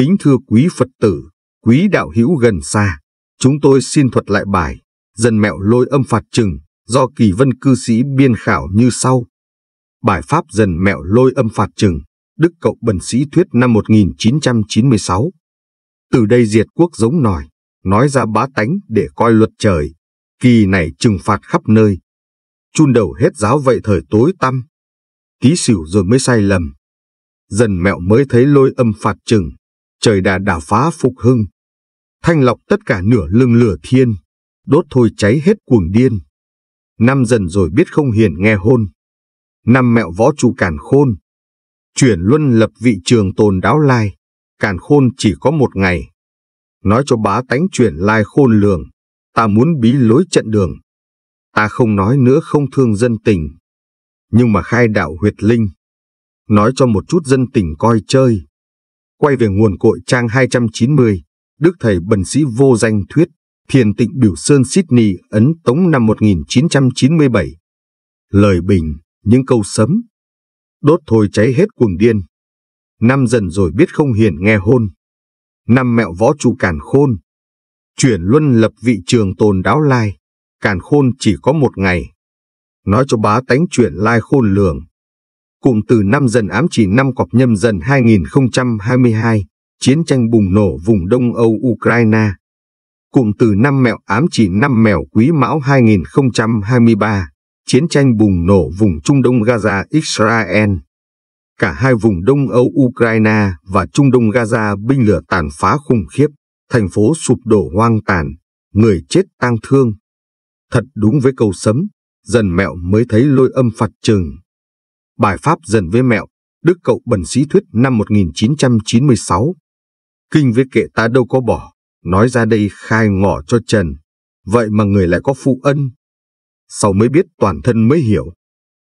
Kính thưa quý Phật tử, quý đạo hữu gần xa, chúng tôi xin thuật lại bài Dân mẹo lôi âm phạt trừng do kỳ vân cư sĩ biên khảo như sau. Bài Pháp dần mẹo lôi âm phạt trừng, Đức Cậu Bần Sĩ Thuyết năm 1996. Từ đây diệt quốc giống nòi, nói ra bá tánh để coi luật trời, kỳ này trừng phạt khắp nơi. Chun đầu hết giáo vậy thời tối tăm, tí xỉu rồi mới sai lầm. Dần mẹo mới thấy lôi âm phạt trừng, trời đà đả phá phục hưng. Thanh lọc tất cả nửa lưng lửa thiên, đốt thôi cháy hết cuồng điên. Năm dần rồi biết không hiền nghe hôn. Năm mẹo võ trụ càn khôn. Chuyển luân lập vị trường tồn đáo lai, càn khôn chỉ có một ngày. Nói cho bá tánh chuyển lai khôn lường, ta muốn bí lối trận đường. Ta không nói nữa không thương dân tình, nhưng mà khai đạo huyệt linh. Nói cho một chút dân tình coi chơi, Quay về nguồn cội trang 290, Đức Thầy Bần Sĩ Vô Danh Thuyết, Thiền Tịnh Biểu Sơn Sydney Ấn Tống năm 1997. Lời bình, những câu sấm. Đốt thôi cháy hết cuồng điên. Năm dần rồi biết không hiền nghe hôn. Năm mẹo võ trụ càn khôn. Chuyển luân lập vị trường tồn đáo lai. Càn khôn chỉ có một ngày. Nói cho bá tánh chuyện lai khôn lường Cùng từ năm dần ám chỉ năm cọp nhâm dần 2022, chiến tranh bùng nổ vùng Đông Âu Ukraine. Cùng từ năm mẹo ám chỉ năm mèo quý mão 2023, chiến tranh bùng nổ vùng Trung Đông Gaza Israel. Cả hai vùng Đông Âu Ukraine và Trung Đông Gaza binh lửa tàn phá khủng khiếp, thành phố sụp đổ hoang tàn, người chết tang thương. Thật đúng với câu sấm, dần mẹo mới thấy lôi âm phạt trừng. Bài Pháp dần với mẹo, Đức Cậu Bần Sĩ Thuyết năm 1996. Kinh với kệ ta đâu có bỏ, nói ra đây khai ngỏ cho Trần, vậy mà người lại có phụ ân. Sau mới biết toàn thân mới hiểu.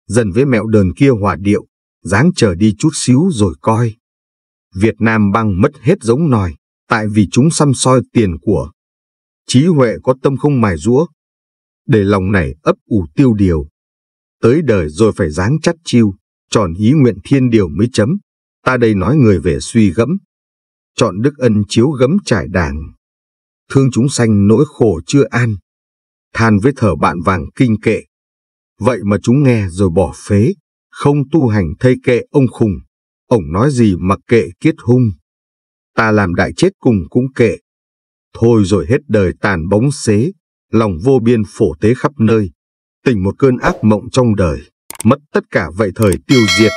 Dần với mẹo đờn kia hòa điệu, dáng chờ đi chút xíu rồi coi. Việt Nam băng mất hết giống nòi, tại vì chúng xăm soi tiền của. Trí huệ có tâm không mài rũa, để lòng này ấp ủ tiêu điều, tới đời rồi phải dáng chắc chiêu, tròn ý nguyện thiên điều mới chấm, ta đây nói người về suy gẫm. Chọn đức ân chiếu gấm trải đàn, thương chúng sanh nỗi khổ chưa an, than với thở bạn vàng kinh kệ. Vậy mà chúng nghe rồi bỏ phế, không tu hành thay kệ ông khùng, ổng nói gì mà kệ kiết hung. Ta làm đại chết cùng cũng kệ. Thôi rồi hết đời tàn bóng xế, lòng vô biên phổ tế khắp nơi tỉnh một cơn ác mộng trong đời, mất tất cả vậy thời tiêu diệt.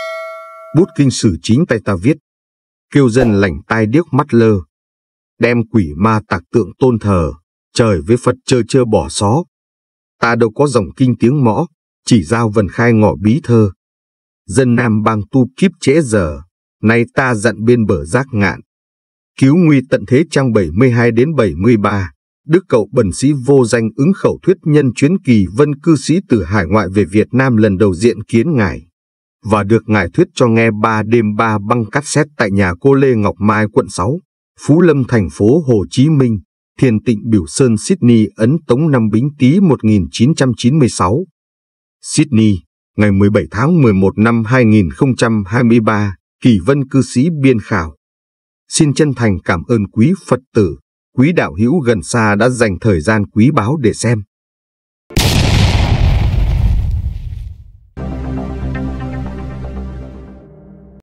Bút kinh sử chính tay ta viết, kêu dân lành tai điếc mắt lơ, đem quỷ ma tạc tượng tôn thờ, trời với Phật chơ chơ bỏ xó. Ta đâu có dòng kinh tiếng mõ, chỉ giao vần khai ngỏ bí thơ. Dân Nam bang tu kiếp trễ giờ, nay ta dặn bên bờ giác ngạn. Cứu nguy tận thế trang 72 đến 73. Đức Cậu Bẩn Sĩ vô danh ứng khẩu thuyết nhân chuyến kỳ vân cư sĩ từ hải ngoại về Việt Nam lần đầu diện kiến Ngài, và được Ngài thuyết cho nghe ba đêm ba băng cassette tại nhà cô Lê Ngọc Mai quận 6, Phú Lâm thành phố Hồ Chí Minh, Thiền Tịnh Biểu Sơn Sydney Ấn Tống năm Bính Tý 1996. Sydney, ngày 17 tháng 11 năm 2023, Kỳ Vân Cư Sĩ Biên Khảo. Xin chân thành cảm ơn quý Phật tử quý đạo hữu gần xa đã dành thời gian quý báu để xem.